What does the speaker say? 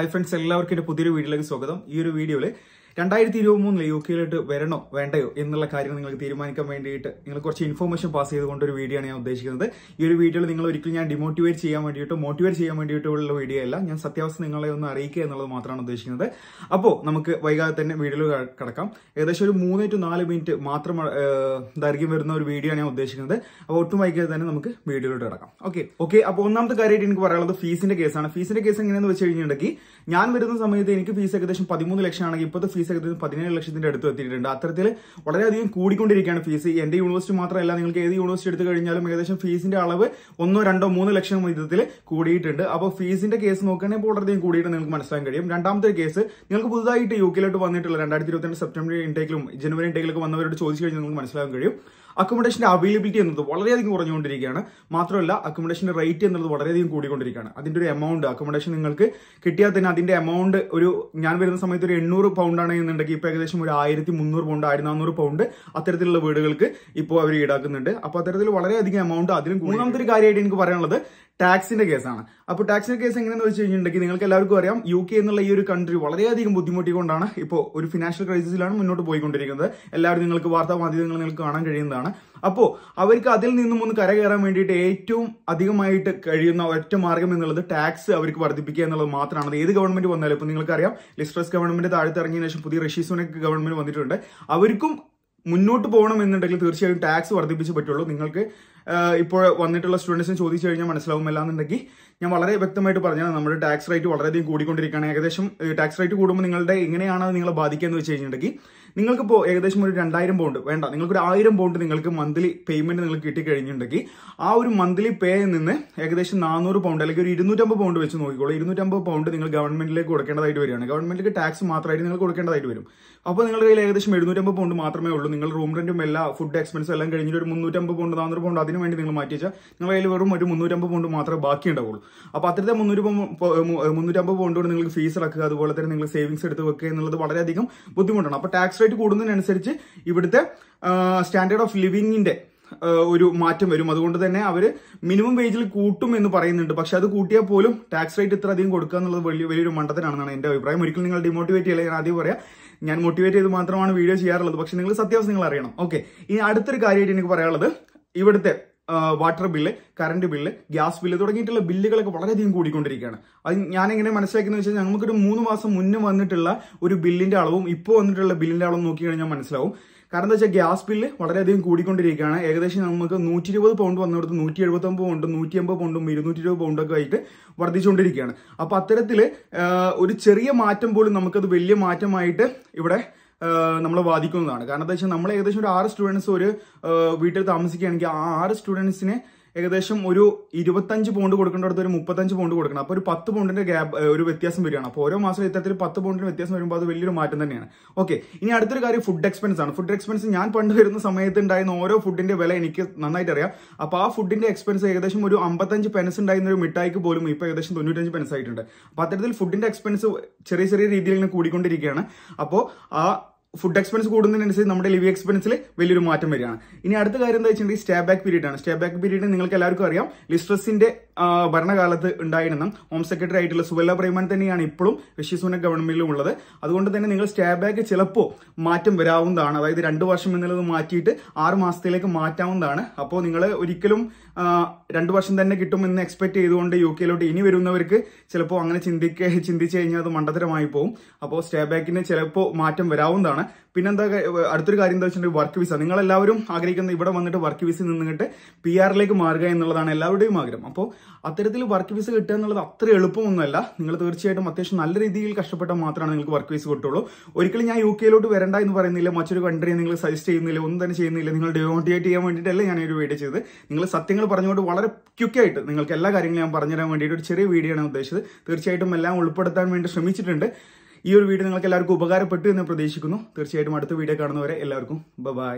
hi friends എല്ലാവർക്കും എൻ്റെ പുതിയൊരു വീഡിയോയിലേക്ക് സ്വാഗതം ഈ ഒരു വീഡിയോയിൽ രണ്ടായിരത്തി ഇരുപത്തി മൂന്നിൽ യു കെയിലോട്ട് വരണോ വേണ്ടയോ എന്നുള്ള കാര്യം നിങ്ങൾക്ക് തീരുമാനിക്കാൻ വേണ്ടിയിട്ട് നിങ്ങൾ കുറച്ച് ഇൻഫർമേഷൻ പാസ് ചെയ്തുകൊണ്ട് ഒരു വീഡിയോ ആണ് ഞാൻ ഉദ്ദേശിക്കുന്നത് ഈ ഒരു വീഡിയോയിൽ നിങ്ങൾ ഒരിക്കലും ഞാൻ ഡിമോട്ടിവേറ്റ് ചെയ്യാൻ വേണ്ടിയിട്ടോ മോട്ടിവേറ്റ് ചെയ്യാൻ വേണ്ടിയിട്ടോ ഉള്ള വീഡിയോ അല്ല ഞാൻ സത്യാവസ്ഥ നിങ്ങളെ ഒന്ന് അറിയിക്കുക എന്നുള്ളത് മാത്രമാണ് ഉദ്ദേശിക്കുന്നത് അപ്പോൾ നമുക്ക് വൈകാതെ തന്നെ വീഡിയോ കിടക്കാം ഏകദേശം ഒരു മൂന്ന് ടു നാല് മിനിറ്റ് മാത്രം ദൈർഘ്യം വരുന്ന ഒരു വീഡിയോ ആണ് ഞാൻ ഉദ്ദേശിക്കുന്നത് അപ്പോൾ ഒട്ടും വൈകാതെ തന്നെ നമുക്ക് വീഡിയോയിലോട്ട് കിടക്കാം ഓക്കെ ഓക്കെ അപ്പോൾ ഒന്നാമത്തെ കാര്യമായിട്ട് എനിക്ക് പറയാനുള്ളത് ഫീസിന്റെ കേസാണ് ഫീസിന്റെ കേസ് എങ്ങനെയാണെന്ന് വെച്ച് കഴിഞ്ഞിട്ടുണ്ടെങ്കിൽ ഞാൻ വരുന്ന സമയത്ത് എനിക്ക് ഫീസ് ഏകദേശം പതിമൂന്ന് ലക്ഷം ആണെങ്കിൽ ഇപ്പോഴത്തെ ഫീസ് ഏകദേശം പതിനേഴ് ലക്ഷത്തിന്റെ അടുത്ത് എത്തിയിട്ടുണ്ട് അത്തരത്തിൽ വളരെയധികം കൂടിക്കൊണ്ടിരിക്കുകയാണ് ഫീസ് എന്റെ യൂണിവേഴ്സിറ്റി മാത്രമല്ല നിങ്ങൾക്ക് ഏത് യൂണിവേഴ്സിറ്റി എടുത്തു കഴിഞ്ഞാലും ഏകദേശം ഫീസിന്റെ അളവ് ഒന്നോ രണ്ടോ മൂന്നോ ലക്ഷം വിധത്തിൽ കൂടിയിട്ടുണ്ട് അപ്പോൾ ഫീസിന്റെ കേസ് നോക്കുകയാണെങ്കിൽ വളരെയധികം കൂടിയിട്ട് നിങ്ങൾക്ക് മനസ്സിലാക്കാൻ കഴിയും രണ്ടാമത്തെ കേസ് നിങ്ങൾക്ക് പുതുതായിട്ട് യു കെയിലോട്ട് വന്നിട്ടുള്ള രണ്ടായിരത്തി ഇരുപത്തിരണ്ട് സെപ്റ്റംബർ ഇൻടേക്കിലും ജനുവരി ഇൻടേക്കിലൊക്കെ വന്നവരോട് ചോദിച്ചു കഴിഞ്ഞാൽ നിങ്ങൾക്ക് മനസ്സിലാക്കാൻ കഴിയും അക്കോമഡേഷൻ്റെ അവൈലബിലിറ്റി എന്നത് വളരെയധികം കുറഞ്ഞുകൊണ്ടിരിക്കുകയാണ് മാത്രമല്ല അക്കോമഡേഷൻ്റെ റേറ്റ് എന്നുള്ളത് വളരെയധികം കൂടിക്കൊണ്ടിരിക്കുകയാണ് അതിൻ്റെ ഒരു എമൗണ്ട് അക്കോമഡേഷൻ നിങ്ങൾക്ക് കിട്ടിയാൽ തന്നെ അതിൻ്റെ എമൗണ്ട് ഒരു ഞാൻ വരുന്ന സമയത്ത് ഒരു എണ്ണൂറ് പൗണ്ട് ആണ് എന്നുണ്ടെങ്കിൽ ഇപ്പോൾ ഏകദേശം ഒരു ആയിരത്തി മുന്നൂറ് പൗണ്ട് ആയിരത്തി നാനൂറ് പൗണ്ട് അത്തരത്തിലുള്ള വീടുകൾക്ക് ഇപ്പോൾ അവർ ഈടാക്കുന്നുണ്ട് അപ്പോൾ അത്തരത്തിൽ വളരെയധികം എമൗണ്ട് അതിലും മൂന്നാമത്തെ ഒരു കാര്യമായിട്ട് എനിക്ക് പറയാനുള്ളത് ടാക്സിന്റെ കേസാണ് അപ്പോൾ ടാക്സിന്റെ കേസ് എങ്ങനെയെന്ന് വെച്ച് കഴിഞ്ഞിട്ടുണ്ടെങ്കിൽ നിങ്ങൾക്ക് എല്ലാവർക്കും അറിയാം യു കെ എന്നുള്ള ഈ ഒരു കൺട്രി വളരെയധികം ബുദ്ധിമുട്ടിക്കൊണ്ടാണ് ഇപ്പോൾ ഒരു ഫിനാൻഷ്യൽ ക്രൈസിസിലാണ് മുന്നോട്ട് പോയിക്കൊണ്ടിരിക്കുന്നത് എല്ലാവരും നിങ്ങൾക്ക് വാർത്താ മാധ്യമങ്ങൾ നിങ്ങൾക്ക് കാണാൻ കഴിയുന്നതാണ് അപ്പോൾ അവർക്ക് അതിൽ നിന്നും ഒന്ന് കരകയറാൻ വേണ്ടിയിട്ട് ഏറ്റവും അധികമായിട്ട് കഴിയുന്ന ഒറ്റ മാർഗം എന്നുള്ളത് ടാക്സ് അവർക്ക് വർദ്ധിപ്പിക്കുക എന്നുള്ളത് മാത്രമാണ് ഏത് ഗവൺമെന്റ് വന്നാലും ഇപ്പോൾ നിങ്ങൾക്കറിയാം ലിസ്ട്രസ് ഗവൺമെന്റ് താഴ്ത്തിറങ്ങിയ ശേഷം പുതിയ ഋഷി ഗവൺമെന്റ് വന്നിട്ടുണ്ട് അവർക്കും മുന്നോട്ട് പോകണം എന്നുണ്ടെങ്കിൽ തീർച്ചയായും ടാക്സ് വർദ്ധിപ്പിച്ച് പറ്റുള്ളൂ നിങ്ങൾക്ക് ഇപ്പോൾ വന്നിട്ടുള്ള സ്റ്റുഡൻസിന് ചോദിച്ചു കഴിഞ്ഞാൽ മനസ്സിലാവും എന്നുണ്ടെങ്കിൽ ഞാൻ വളരെ വ്യക്തമായിട്ട് പറഞ്ഞാൽ നമ്മുടെ ടാക്സ് റേറ്റ് വളരെയധികം കൂടിക്കൊണ്ടിരിക്കുകയാണ് ഏകദേശം ടാക്സ് റേറ്റ് കൂടുമ്പോൾ നിങ്ങളുടെ എങ്ങനെയാണ് അത് നിങ്ങളെ ബാധിക്കുക എന്ന് വെച്ച് കഴിഞ്ഞിട്ടുണ്ടെങ്കിൽ നിങ്ങൾക്കിപ്പോൾ ഏകദേശം ഒരു രണ്ടായിരം പൗണ്ട് വേണ്ട നിങ്ങൾക്ക് ഒരു ആയിരം പൗണ്ട് നിങ്ങൾക്ക് മന്ത്ലി പേയ്മെന്റ് നിങ്ങൾക്ക് കിട്ടിക്കഴിഞ്ഞിട്ടുണ്ടെങ്കിൽ ആ ഒരു മന്ത്ലി പേയിൽ നിന്ന് ഏകദേശം നാനൂറ് പൗണ്ട് അല്ലെങ്കിൽ ഒരു ഇരുന്നൂറ്റമ്പത് പൗണ്ട് വെച്ച് നോക്കിക്കോളൂ ഇരുന്നൂറ്റമ്പത് പൗണ്ട് നിങ്ങൾ ഗവൺമെന്റിലേക്ക് കൊടുക്കേണ്ടതായിട്ട് വരികയാണ് ഗവൺമെന്റിലേക്ക് ടാക്സ് മാത്രമായിട്ട് നിങ്ങൾ കൊടുക്കേണ്ടതായിട്ട് വരും അപ്പോൾ നിങ്ങളുടെ കയ്യിൽ ഏകദേശം എഴുന്നൂറ്റമ്പത് പൗണ്ട് മാത്രമേ ഉള്ളൂ നിങ്ങൾ റൂം റെന്റും എല്ലാ ഫുഡ് എക്സ്പെൻസ് എല്ലാം കഴിഞ്ഞിട്ട് ഒരു മുന്നൂറ്റമ്പത് പൗണ്ട് നാനൂറ് പൗണ്ട് അതിനുവേണ്ടി നിങ്ങൾ മാറ്റി വെച്ചാൽ നിങ്ങളുടെ കയ്യിൽ വെറും ഒരു മുന്നൂറ്റമ്പത് പൗണ്ട് മാത്രമേ ബാക്കി ഉണ്ടാവുള്ളൂ അപ്പോൾ അത്തരത്തെ മുന്നൂറ് മുന്നൂറ്റമ്പത് പൗണ്ട് കൊണ്ട് നിങ്ങൾക്ക് ഫീസ് ഇറക്കുക അതുപോലെ തന്നെ നിങ്ങൾ സേവിങ്സ് എടുത്ത് വെക്കുക എന്നുള്ളത് വളരെയധികം ബുദ്ധിമുട്ടാണ് അപ്പോൾ ടാക്സ് റേറ്റ് കൂടുന്നതിനനുസരിച്ച് ഇവിടുത്തെ സ്റ്റാൻഡേർഡ് ഓഫ് ലിവിങ്ങിന്റെ ഒരു മാറ്റം വരും അതുകൊണ്ട് തന്നെ അവർ മിനിമം വേജിൽ കൂട്ടും എന്ന് പറയുന്നുണ്ട് പക്ഷെ അത് കൂട്ടിയാൽ പോലും ടാക്സ് റേറ്റ് ഇത്ര അധികം കൊടുക്കുക എന്നുള്ളത് വലിയ വലിയൊരു മണ്ടത്തിനാണെന്നാണ് എൻ്റെ അഭിപ്രായം ഒരിക്കലും നിങ്ങൾ ഡിമോട്ടിവേറ്റ് ചെയ്യില്ല ഞാൻ ആദ്യം പറയാം ഞാൻ മോട്ടിവേറ്റ് ചെയ്ത് മാത്രമാണ് വീഡിയോ ചെയ്യാറുള്ളത് പക്ഷെ നിങ്ങൾ സത്യാവസ്ഥ നിങ്ങൾ അറിയണം ഓക്കെ ഇനി അടുത്തൊരു കാര്യമായിട്ട് എനിക്ക് പറയാനുള്ളത് ഇവിടുത്തെ water bill current bill gas bill തുടങ്ങിയിട്ടുള്ള ബില്ലുകളൊക്കെ വളരെയധികം കൂടിക്കൊണ്ടിരിക്കുകയാണ് അത് ഞാനെങ്ങനെ മനസ്സിലാക്കുന്നത് വെച്ചാൽ നമുക്കൊരു മൂന്ന് മാസം മുന്നേ വന്നിട്ടുള്ള ഒരു ബില്ലിന്റെ അളവും ഇപ്പോൾ വന്നിട്ടുള്ള ബില്ലിന്റെ അളവും നോക്കി കഴിഞ്ഞാൽ മനസ്സിലാവും കാരണം എന്താ വെച്ചാൽ ഗ്യാസ് ബില്ല് വളരെയധികം കൂടിക്കൊണ്ടിരിക്കുകയാണ് ഏകദേശം നമുക്ക് നൂറ്റി ഇരുപത് പൗണ്ട് വന്നിടത്ത് നൂറ്റി എഴുപത്തൊമ്പത് പൗണ്ടും നൂറ്റി അമ്പത് പൗണ്ടും ഇരുന്നൂറ്റി ഇരുപത് പൗണ്ടൊക്കെ ആയിട്ട് വർദ്ധിച്ചുകൊണ്ടിരിക്കുകയാണ് അപ്പോൾ അത്തരത്തിൽ ഒരു ചെറിയ മാറ്റം പോലും നമുക്കത് വലിയ മാറ്റമായിട്ട് ഇവിടെ നമ്മൾ വാദിക്കുന്നതാണ് കാരണം എന്താ വെച്ചാൽ നമ്മൾ ഏകദേശം ഒരു ആറ് സ്റ്റുഡൻസ് ഒരു വീട്ടിൽ താമസിക്കുകയാണെങ്കിൽ ആ ആറ് സ്റ്റുഡൻസിന് ഏകദേശം ഒരു ഇരുപത്തഞ്ച് പൗണ്ട് കൊടുക്കേണ്ടടുത്ത് ഒരു മുപ്പത്തഞ്ച് പോണ്ട് കൊടുക്കണം അപ്പോൾ ഒരു പത്ത് പോണ്ടിന്റെ ഗ്യാപ്പ് ഒരു വ്യത്യാസം വരികയാണ് അപ്പോൾ ഓരോ മാസം ഇത്തരത്തിൽ പത്ത് പോണ്ടിന്റെ വ്യത്യാസം വരുമ്പോൾ അത് വലിയൊരു മാറ്റം തന്നെയാണ് ഓക്കെ ഇനി അടുത്തൊരു കാര്യം ഫുഡ് എക്സ്പെൻസ് ആണ് ഫുഡ് എക്സ്പെൻസ് ഞാൻ പണ്ട് വരുന്ന സമയത്ത് ഉണ്ടായിരുന്ന ഓരോ ഫുഡിന്റെ വില എനിക്ക് നന്നായിട്ട് അറിയാം അപ്പോൾ ആ ഫുഡിന്റെ എക്സ്പെൻസ് ഏകദേശം ഒരു അമ്പത്തഞ്ച് പെൻസ് ഉണ്ടായിരുന്ന ഒരു മിഠായിക്ക് പോലും ഇപ്പോൾ ഏകദേശം തൊണ്ണൂറ്റഞ്ച് പെൻസ് ആയിട്ടുണ്ട് അപ്പോൾ അത്തരത്തിൽ ഫുഡിന്റെ എക്സ്പെൻസ് ചെറിയ ചെറിയ രീതിയിൽ ഇങ്ങനെ കൂടിക്കൊണ്ടിരിക്കുകയാണ് അപ്പോൾ ആ ഫുഡ് എക്സ്പെൻസ് കൂടുന്നതിനനുസരിച്ച് നമ്മുടെ ലിവിംഗ് എക്സ്പെൻസിൽ വലിയൊരു മാറ്റം വരികയാണ് ഇനി അടുത്ത കാര്യം എന്താ വെച്ചിട്ടുണ്ടെങ്കിൽ സ്റ്റേ ബാക്ക് പീരീഡ് ആണ് സ്റ്റേ ബാക്ക് പീരീഡ് നിങ്ങൾക്ക് എല്ലാവർക്കും അറിയാം ലിസ്ട്രസിന്റെ ഭരണകാലത്ത് ഉണ്ടായിരുന്ന ഹോം സെക്രട്ടറി ആയിട്ടുള്ള സുവല്ല പ്രേമാൻ തന്നെയാണ് ഇപ്പോഴും ഋഷി സുനക് ഗവൺമെന്റിലും ഉള്ളത് അതുകൊണ്ട് തന്നെ നിങ്ങൾ സ്റ്റേ ബാക്ക് ചിലപ്പോൾ മാറ്റം വരാവുന്നതാണ് അതായത് രണ്ട് വർഷം എന്നുള്ളത് മാറ്റിയിട്ട് ആറ് മാസത്തിലേക്ക് മാറ്റാവുന്നതാണ് അപ്പോൾ നിങ്ങൾ ഒരിക്കലും രണ്ട് വർഷം തന്നെ കിട്ടുമെന്ന് എക്സ്പെക്ട് ചെയ്തുകൊണ്ട് യു കെയിലോട്ട് ഇനി വരുന്നവർക്ക് ചിലപ്പോൾ അങ്ങനെ ചിന്തിക്ക ചിന്തിച്ചു കഴിഞ്ഞാൽ അത് മണ്ടത്തരമായി പോകും അപ്പോൾ സ്റ്റേ ബാക്കിന് ചിലപ്പോൾ മാറ്റം വരാവുന്നതാണ് പിന്നെ പിന്നെന്താ അടുത്തൊരു കാര്യം എന്താ വെച്ചിട്ടുണ്ടെങ്കിൽ വർക്ക് വിസ നിങ്ങൾ എല്ലാവരും ആഗ്രഹിക്കുന്നത് ഇവിടെ വന്നിട്ട് വർക്ക് വിസ നിന്നിട്ട് പി ആറിലേക്ക് മാറുക എന്നുള്ളതാണ് എല്ലാവരുടെയും ആഗ്രഹം അപ്പോൾ അത്തരത്തിൽ വർക്ക് വിസ കിട്ടുക എന്നുള്ളത് അത്ര എളുപ്പമൊന്നുമല്ല നിങ്ങൾ തീർച്ചയായിട്ടും അത്യാവശ്യം നല്ല രീതിയിൽ കഷ്ടപ്പെട്ടാൽ മാത്രമാണ് നിങ്ങൾക്ക് വർക്ക് വിസ കിട്ടുള്ളൂ ഒരിക്കലും ഞാൻ യു കെയിലോട്ട് വരണ്ട എന്ന് പറയുന്നില്ല മറ്റൊരു കൺട്രിയെ നിങ്ങൾ സജസ്റ്റ് ചെയ്യുന്നില്ല ഒന്നും തന്നെ ചെയ്യുന്നില്ല നിങ്ങൾ ഡിമോട്ടിവേറ്റ് ചെയ്യാൻ വേണ്ടിയിട്ടല്ല ഞാൻ ഒരു വീഡിയോ ചെയ്ത് നിങ്ങൾ സത്യങ്ങൾ പറഞ്ഞുകൊണ്ട് വളരെ ക്യുക്കായിട്ട് നിങ്ങൾക്ക് എല്ലാ കാര്യങ്ങളും ഞാൻ പറഞ്ഞുതരാൻ വേണ്ടിയിട്ട് ഒരു ചെറിയ വീഡിയോ ആണ് ഉദ്ദേശിച്ചത് തീർച്ചയായിട്ടും എല്ലാം ഉൾപ്പെടുത്താൻ വേണ്ടി ശ്രമിച്ചിട്ടുണ്ട് ഈ ഒരു വീഡിയോ നിങ്ങൾക്ക് എല്ലാവർക്കും ഉപകാരപ്പെട്ടു എന്ന് പ്രതീക്ഷിക്കുന്നു തീർച്ചയായിട്ടും അടുത്ത വീഡിയോ കാണുന്നവരെ എല്ലാവർക്കും ബബായ്